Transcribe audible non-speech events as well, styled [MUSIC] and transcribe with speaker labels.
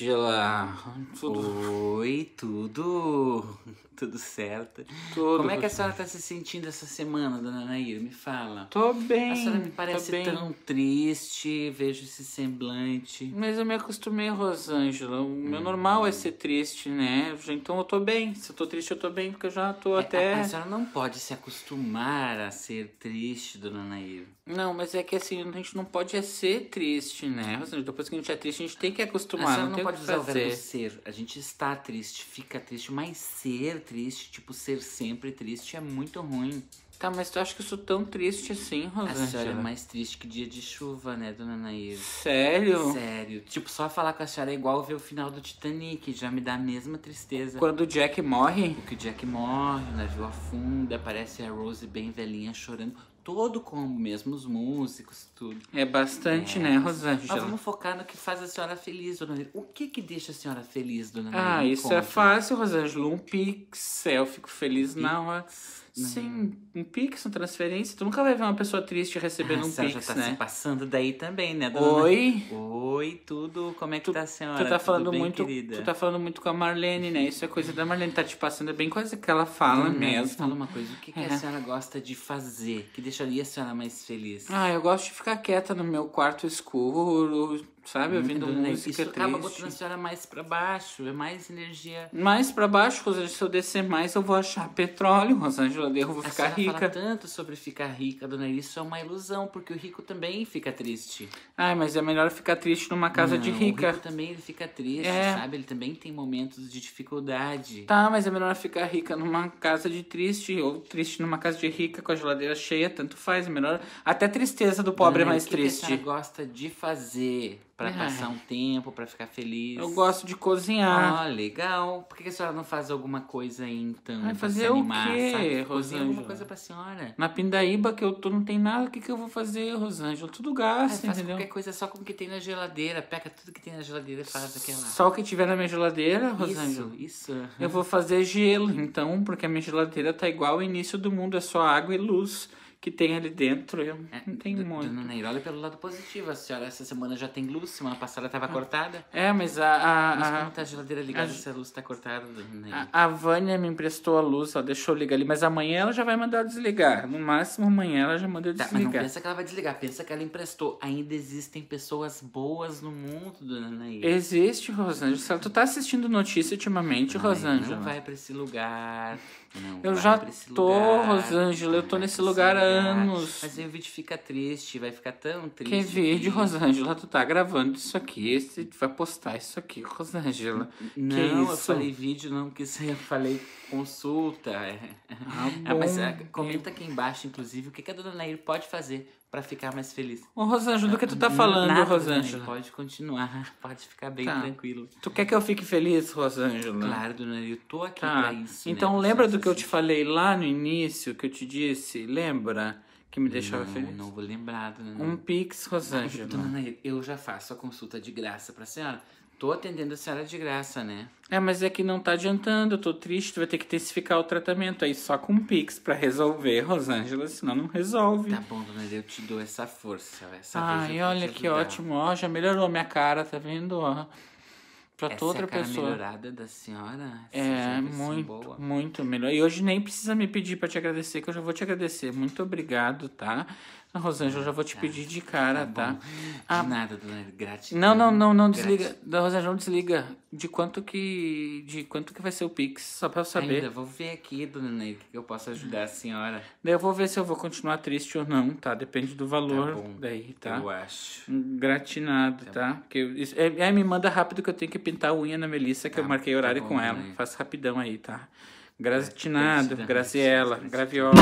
Speaker 1: Ângela! Tudo. Oi, tudo? Tudo certo? Tudo. Como é que a senhora está se sentindo essa semana, dona Nair? Me fala. Tô bem. A senhora me parece tão triste, vejo esse semblante. Mas eu me acostumei, Rosângela. O hum. meu normal é ser triste, né? Então eu tô bem. Se eu tô triste, eu tô bem, porque eu já tô é, até. A, a senhora não pode se acostumar a ser triste, dona Nair. Não, mas é que assim, a gente não pode é ser triste, né? Rosângela, depois que a gente é triste, a gente tem que acostumar. não, não tem pode usar o verbo ser. A gente está triste, fica triste, mas ser triste, tipo, ser sempre triste é muito ruim. Tá, mas tu acha que eu sou tão triste assim, Rosângela? A senhora é mais triste que dia de chuva, né, dona Nair? Sério? Sério. Tipo, só falar com a senhora é igual ver o final do Titanic, já me dá a mesma tristeza. Quando o Jack morre? O que o Jack morre, o navio afunda, aparece a Rose bem velhinha chorando todo combo, mesmo os músicos, tudo. É bastante, né, é. né, Rosângela? Mas vamos focar no que faz a senhora feliz, dona Maria. O que que deixa a senhora feliz, dona Maria? Ah, isso é Conta. é fácil, Rosângela. Um pix, eu fico feliz um na hora. Sim, um pix, uma transferência. Tu nunca vai ver uma pessoa triste recebendo ah, um pix, já tá né? se passando daí também, né, dona Oi? Oi? foi tudo? Como é que tu, tá a senhora? Tu tá falando bem, muito, tu tá falando muito com a Marlene, né? Isso é coisa da Marlene, tá te passando é bem coisa que ela fala hum, mesmo. Fala uma coisa, o que, que é. a senhora gosta de fazer que deixaria a senhora mais feliz? Ah, eu gosto de ficar quieta no meu quarto escuro, sabe? Muito ouvindo doido, música Isso triste. acaba botando a senhora mais para baixo, é mais energia. Mais para baixo, Rosângela, se eu descer mais, eu vou achar petróleo, Rosângela, eu vou a ficar rica. Fala tanto sobre ficar rica, dona Isso é uma ilusão, porque o rico também fica triste. Ai, mas é melhor ficar triste numa casa Não, de rica. O rico também ele fica triste, é. sabe? Ele também tem momentos de dificuldade. Tá, mas é melhor ficar rica numa casa de triste ou triste numa casa de rica com a geladeira cheia, tanto faz, é melhor. Até a tristeza do pobre é mais que triste. que a gosta de fazer? Pra passar um tempo, pra ficar feliz. Eu gosto de cozinhar. Ah, legal. Por que a senhora não faz alguma coisa aí, então? Ai, fazer se animar, o quê, Cozinhar alguma coisa pra senhora. Na Pindaíba que eu tô, não tem nada. O que, que eu vou fazer, Rosângela? Tudo gasta, entendeu? faz qualquer coisa só com o que tem na geladeira. Pega tudo que tem na geladeira e faz aquela. Só o que tiver na minha geladeira, Rosângela? Isso, isso. Uhum. Eu vou fazer gelo, então, porque a minha geladeira tá igual o início do mundo. É só água e luz que tem ali dentro. Eu é, não tenho muito. Dona Neira, olha é pelo lado positivo. A senhora essa semana já tem luz, semana passada estava ah, cortada. É, mas a. a mas como a, tá a geladeira ligada, a, se a luz está cortada, dona Neira? A, a Vânia me emprestou a luz, ela deixou ligar ali, mas amanhã ela já vai mandar desligar. No máximo, amanhã ela já mandou tá, desligar. Mas não pensa que ela vai desligar, pensa que ela emprestou. Ainda existem pessoas boas no mundo, dona Neira. Existe, Rosângela. Tu tá assistindo notícia ultimamente, Rosângela? Não vai pra esse lugar. Não eu já tô, lugar, Rosângela. Eu tô nesse lugar anos. Mas aí o vídeo fica triste, vai ficar tão triste. Quer ver de Rosângela, tu tá gravando isso aqui, esse, tu vai postar isso aqui, Rosângela. Não, que isso? eu falei vídeo, não quis, eu falei consulta. É. Ah, ah bom. Ah, mas é. comenta aqui embaixo, inclusive, o que a dona Nair pode fazer para ficar mais feliz. Ô, Rosângela, do que tu tá falando, Nada, Rosângela? Pode continuar, [LAUGHS] pode ficar bem tá. tranquilo. Tu quer que eu fique feliz, Rosângela? Claro, dona eu tô aqui tá. pra isso. Né? Então né? lembra do que eu te falei lá no início, que eu te disse, lembra? que me deixava não, feliz. Não vou lembrar, dona Um Pix, Rosângela. Dona Nair, eu já faço a consulta de graça pra senhora. Tô atendendo a senhora de graça, né? É, mas é que não tá adiantando, eu tô triste, vai ter que intensificar o tratamento aí só com Pix pra resolver, Rosângela, senão não resolve. Tá bom, dona Neide, eu te dou essa força, essa Ai, olha que ótimo, ó, já melhorou minha cara, tá vendo, ó para toda outra a cara pessoa. melhorada da senhora. É, assim, muito, muito melhor. E hoje nem precisa me pedir para te agradecer, que eu já vou te agradecer. Muito obrigado, tá? Ah, Rosângela, eu já vou te tá. pedir de cara, tá? tá? Ah, de nada, dona Gratidão. Não, não, não, não desliga. desliga. Rosângela, não desliga. De quanto que. De quanto que vai ser o Pix? Só pra eu saber. Ainda vou ver aqui, dona Neide, que eu posso ajudar a senhora. Daí eu vou ver se eu vou continuar triste ou não, tá? Depende do valor tá bom, daí, tá? Eu acho. Gratinado, tá? Porque tá? eu, é, é, me manda rápido que eu tenho que pintar a unha na Melissa, que eu tá marquei tá horário bom, com ela. Né? rapidão aí, tá? Gratinado, graziela, Graviola.